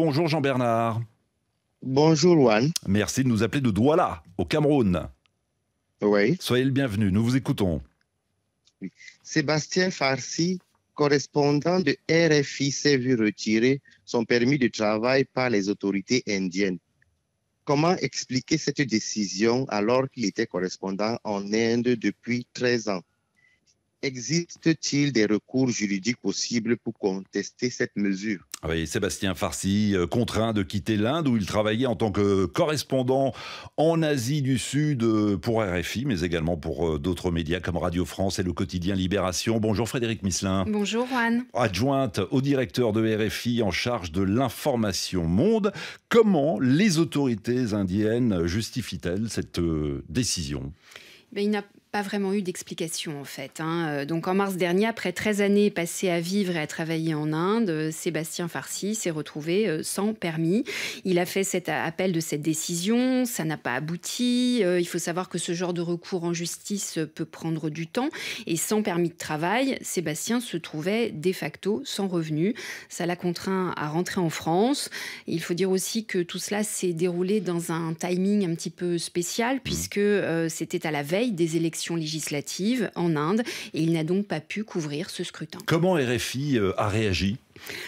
Bonjour Jean-Bernard. Bonjour Juan. Merci de nous appeler de Douala, au Cameroun. Oui. Soyez le bienvenu, nous vous écoutons. Sébastien Farsi, correspondant de RFI, s'est vu retirer son permis de travail par les autorités indiennes. Comment expliquer cette décision alors qu'il était correspondant en Inde depuis 13 ans Existe-t-il des recours juridiques possibles pour contester cette mesure ah Sébastien Farsi, euh, contraint de quitter l'Inde où il travaillait en tant que correspondant en Asie du Sud euh, pour RFI, mais également pour euh, d'autres médias comme Radio France et le quotidien Libération. Bonjour Frédéric Misselin. Bonjour Juan. Adjointe au directeur de RFI en charge de l'information monde, comment les autorités indiennes justifient-elles cette décision ben, pas vraiment eu d'explication en fait. Hein. Euh, donc en mars dernier, après 13 années passées à vivre et à travailler en Inde, euh, Sébastien Farsi s'est retrouvé euh, sans permis. Il a fait cet appel de cette décision, ça n'a pas abouti. Il faut savoir que ce genre de recours en justice peut prendre du temps et sans permis de travail, Sébastien se trouvait de facto sans revenu. Ça l'a contraint à rentrer en France. Il faut dire aussi que tout cela s'est déroulé dans un timing un petit peu spécial mmh. puisque c'était à la veille des élections législative en Inde et il n'a donc pas pu couvrir ce scrutin. Comment RFI euh, a réagi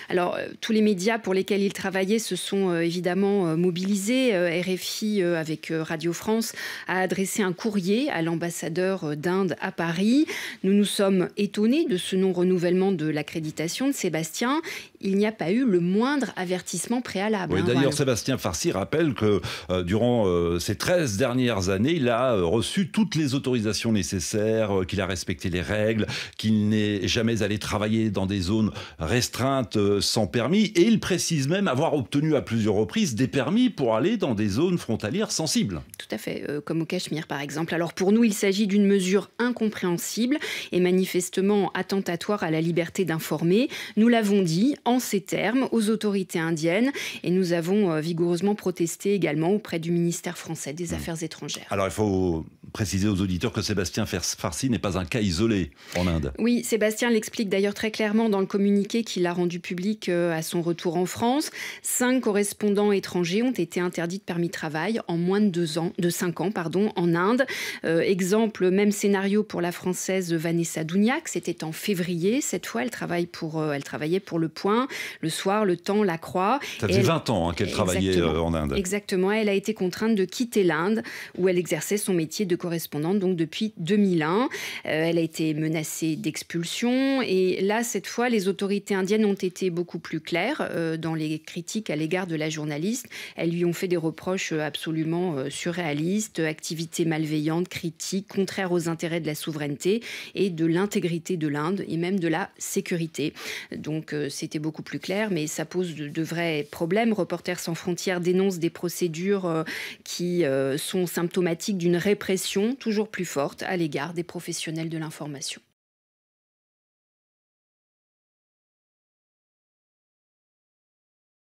alors, euh, tous les médias pour lesquels il travaillait se sont euh, évidemment euh, mobilisés. RFI, avec Radio France, a adressé un courrier à l'ambassadeur d'Inde à Paris. Nous nous sommes étonnés de ce non-renouvellement de l'accréditation de Sébastien. Il n'y a pas eu le moindre avertissement préalable. Hein, d'ailleurs, Sébastien Farsi rappelle que durant ces 13 dernières années, il a reçu toutes les autorisations nécessaires, qu'il a respecté les règles, qu'il n'est jamais allé travailler dans des zones restreintes euh, sans permis et il précise même avoir obtenu à plusieurs reprises des permis pour aller dans des zones frontalières sensibles. Tout à fait, euh, comme au Cachemire par exemple. Alors pour nous, il s'agit d'une mesure incompréhensible et manifestement attentatoire à la liberté d'informer. Nous l'avons dit en ces termes aux autorités indiennes et nous avons euh, vigoureusement protesté également auprès du ministère français des hmm. Affaires étrangères. Alors il faut préciser aux auditeurs que Sébastien Farsi n'est pas un cas isolé en Inde. Oui, Sébastien l'explique d'ailleurs très clairement dans le communiqué qu'il a rendu du public euh, à son retour en France. Cinq correspondants étrangers ont été interdits de permis de travail en moins de, deux ans, de cinq ans pardon, en Inde. Euh, exemple, même scénario pour la française Vanessa Dougnac. C'était en février. Cette fois, elle, travaille pour, euh, elle travaillait pour Le Point, Le Soir, Le Temps, La Croix. Ça faisait 20 ans hein, qu'elle travaillait en Inde. Exactement. Elle a été contrainte de quitter l'Inde où elle exerçait son métier de correspondante donc depuis 2001. elle a été menacée d'expulsion. Et là, cette fois, les autorités indiennes ont été beaucoup plus claires euh, dans les critiques à l'égard de la journaliste. Elles lui ont fait des reproches euh, absolument euh, surréalistes, activités malveillantes, critiques, contraires aux intérêts de la souveraineté et de l'intégrité de l'Inde et même de la sécurité. Donc c'était beaucoup plus clair, mais ça pose de, de vrais problèmes. Reporters sans frontières dénonce des procédures qui sont symptomatiques d'une répression toujours plus forte à l'égard des professionnels de l'information.